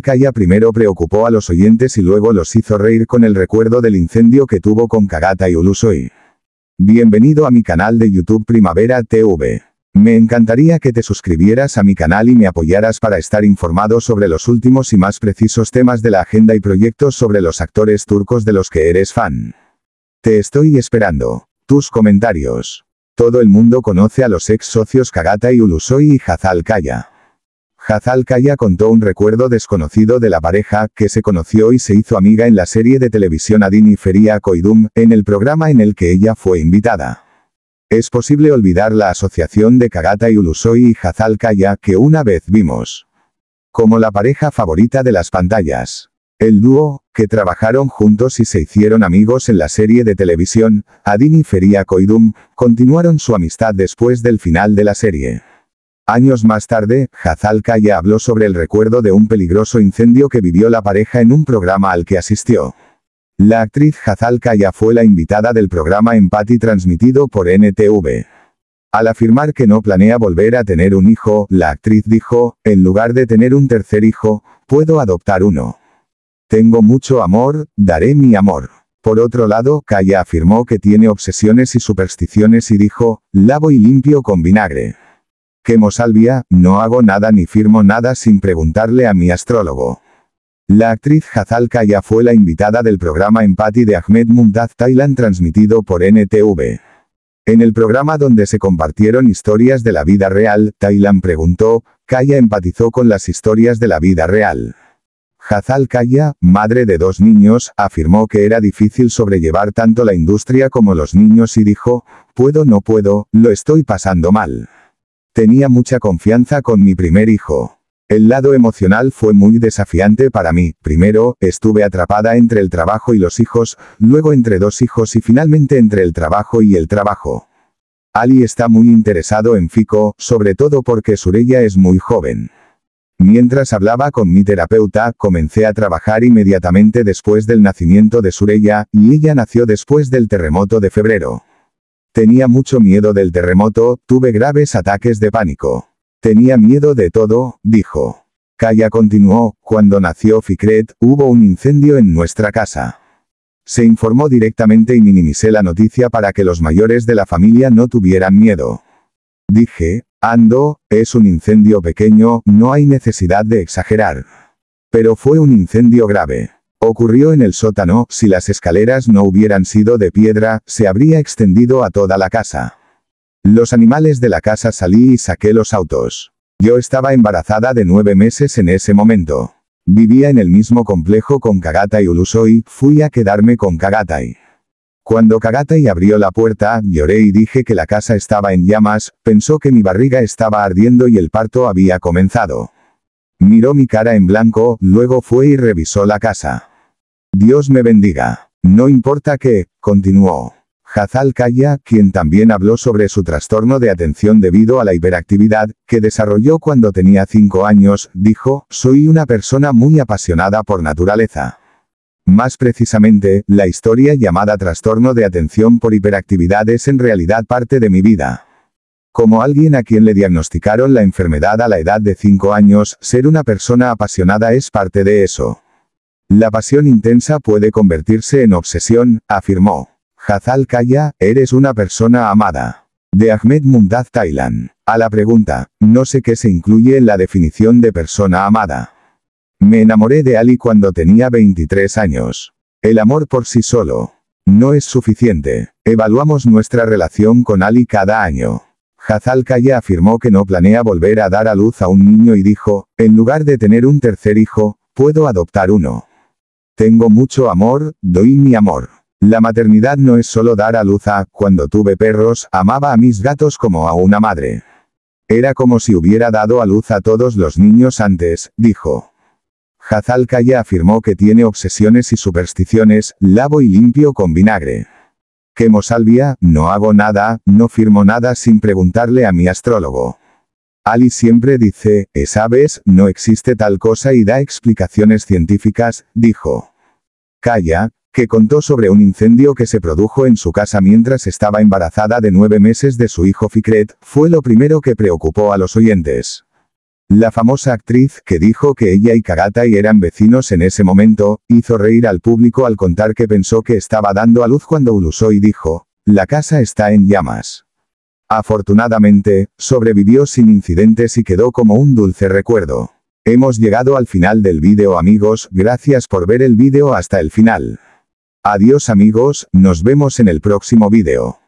Kaya primero preocupó a los oyentes y luego los hizo reír con el recuerdo del incendio que tuvo con Kagata y Ulusoy. Bienvenido a mi canal de YouTube Primavera TV. Me encantaría que te suscribieras a mi canal y me apoyaras para estar informado sobre los últimos y más precisos temas de la agenda y proyectos sobre los actores turcos de los que eres fan. Te estoy esperando. Tus comentarios. Todo el mundo conoce a los ex socios Kagata y Ulusoy y Kaya. Hazal Kaya contó un recuerdo desconocido de la pareja, que se conoció y se hizo amiga en la serie de televisión Adin y Feria Koidum, en el programa en el que ella fue invitada. Es posible olvidar la asociación de Kagata y Ulusoi y Hazal Kaya que una vez vimos. Como la pareja favorita de las pantallas. El dúo, que trabajaron juntos y se hicieron amigos en la serie de televisión, Adin y Feria Koidum, continuaron su amistad después del final de la serie. Años más tarde, Hazal Kaya habló sobre el recuerdo de un peligroso incendio que vivió la pareja en un programa al que asistió. La actriz Hazal Kaya fue la invitada del programa Empati transmitido por NTV. Al afirmar que no planea volver a tener un hijo, la actriz dijo, en lugar de tener un tercer hijo, puedo adoptar uno. Tengo mucho amor, daré mi amor. Por otro lado, Kaya afirmó que tiene obsesiones y supersticiones y dijo, lavo y limpio con vinagre quemo salvia, no hago nada ni firmo nada sin preguntarle a mi astrólogo. La actriz Hazal Kaya fue la invitada del programa Empati de Ahmed Mumtaz Thailand transmitido por NTV. En el programa donde se compartieron historias de la vida real, Thailand preguntó, Kaya empatizó con las historias de la vida real. Hazal Kaya, madre de dos niños, afirmó que era difícil sobrellevar tanto la industria como los niños y dijo, puedo no puedo, lo estoy pasando mal. Tenía mucha confianza con mi primer hijo. El lado emocional fue muy desafiante para mí. Primero, estuve atrapada entre el trabajo y los hijos, luego entre dos hijos y finalmente entre el trabajo y el trabajo. Ali está muy interesado en Fico, sobre todo porque Sureya es muy joven. Mientras hablaba con mi terapeuta, comencé a trabajar inmediatamente después del nacimiento de Sureya, y ella nació después del terremoto de febrero. Tenía mucho miedo del terremoto, tuve graves ataques de pánico. Tenía miedo de todo, dijo. Kaya continuó, cuando nació Fikret, hubo un incendio en nuestra casa. Se informó directamente y minimicé la noticia para que los mayores de la familia no tuvieran miedo. Dije, Ando, es un incendio pequeño, no hay necesidad de exagerar. Pero fue un incendio grave. Ocurrió en el sótano, si las escaleras no hubieran sido de piedra, se habría extendido a toda la casa. Los animales de la casa salí y saqué los autos. Yo estaba embarazada de nueve meses en ese momento. Vivía en el mismo complejo con Kagata y Ulusoi, fui a quedarme con Kagatai. Cuando Kagatai abrió la puerta, lloré y dije que la casa estaba en llamas, pensó que mi barriga estaba ardiendo y el parto había comenzado. Miró mi cara en blanco, luego fue y revisó la casa. Dios me bendiga. No importa que, continuó. Hazal Kaya, quien también habló sobre su trastorno de atención debido a la hiperactividad, que desarrolló cuando tenía 5 años, dijo, soy una persona muy apasionada por naturaleza. Más precisamente, la historia llamada trastorno de atención por hiperactividad es en realidad parte de mi vida. Como alguien a quien le diagnosticaron la enfermedad a la edad de 5 años, ser una persona apasionada es parte de eso. La pasión intensa puede convertirse en obsesión, afirmó. Hazal Kaya, eres una persona amada. De Ahmed Mundaz Taylan. A la pregunta, no sé qué se incluye en la definición de persona amada. Me enamoré de Ali cuando tenía 23 años. El amor por sí solo. No es suficiente. Evaluamos nuestra relación con Ali cada año. Hazal Kaya afirmó que no planea volver a dar a luz a un niño y dijo, en lugar de tener un tercer hijo, puedo adoptar uno. Tengo mucho amor, doy mi amor. La maternidad no es solo dar a luz a, cuando tuve perros, amaba a mis gatos como a una madre. Era como si hubiera dado a luz a todos los niños antes, dijo. Hazal Kaya afirmó que tiene obsesiones y supersticiones, lavo y limpio con vinagre. Quemo salvia, no hago nada, no firmo nada sin preguntarle a mi astrólogo. Ali siempre dice, eh, sabes, no existe tal cosa y da explicaciones científicas, dijo. Kaya, que contó sobre un incendio que se produjo en su casa mientras estaba embarazada de nueve meses de su hijo Fikret, fue lo primero que preocupó a los oyentes. La famosa actriz, que dijo que ella y Kagatai eran vecinos en ese momento, hizo reír al público al contar que pensó que estaba dando a luz cuando y dijo, la casa está en llamas. Afortunadamente, sobrevivió sin incidentes y quedó como un dulce recuerdo. Hemos llegado al final del vídeo amigos, gracias por ver el vídeo hasta el final. Adiós amigos, nos vemos en el próximo vídeo.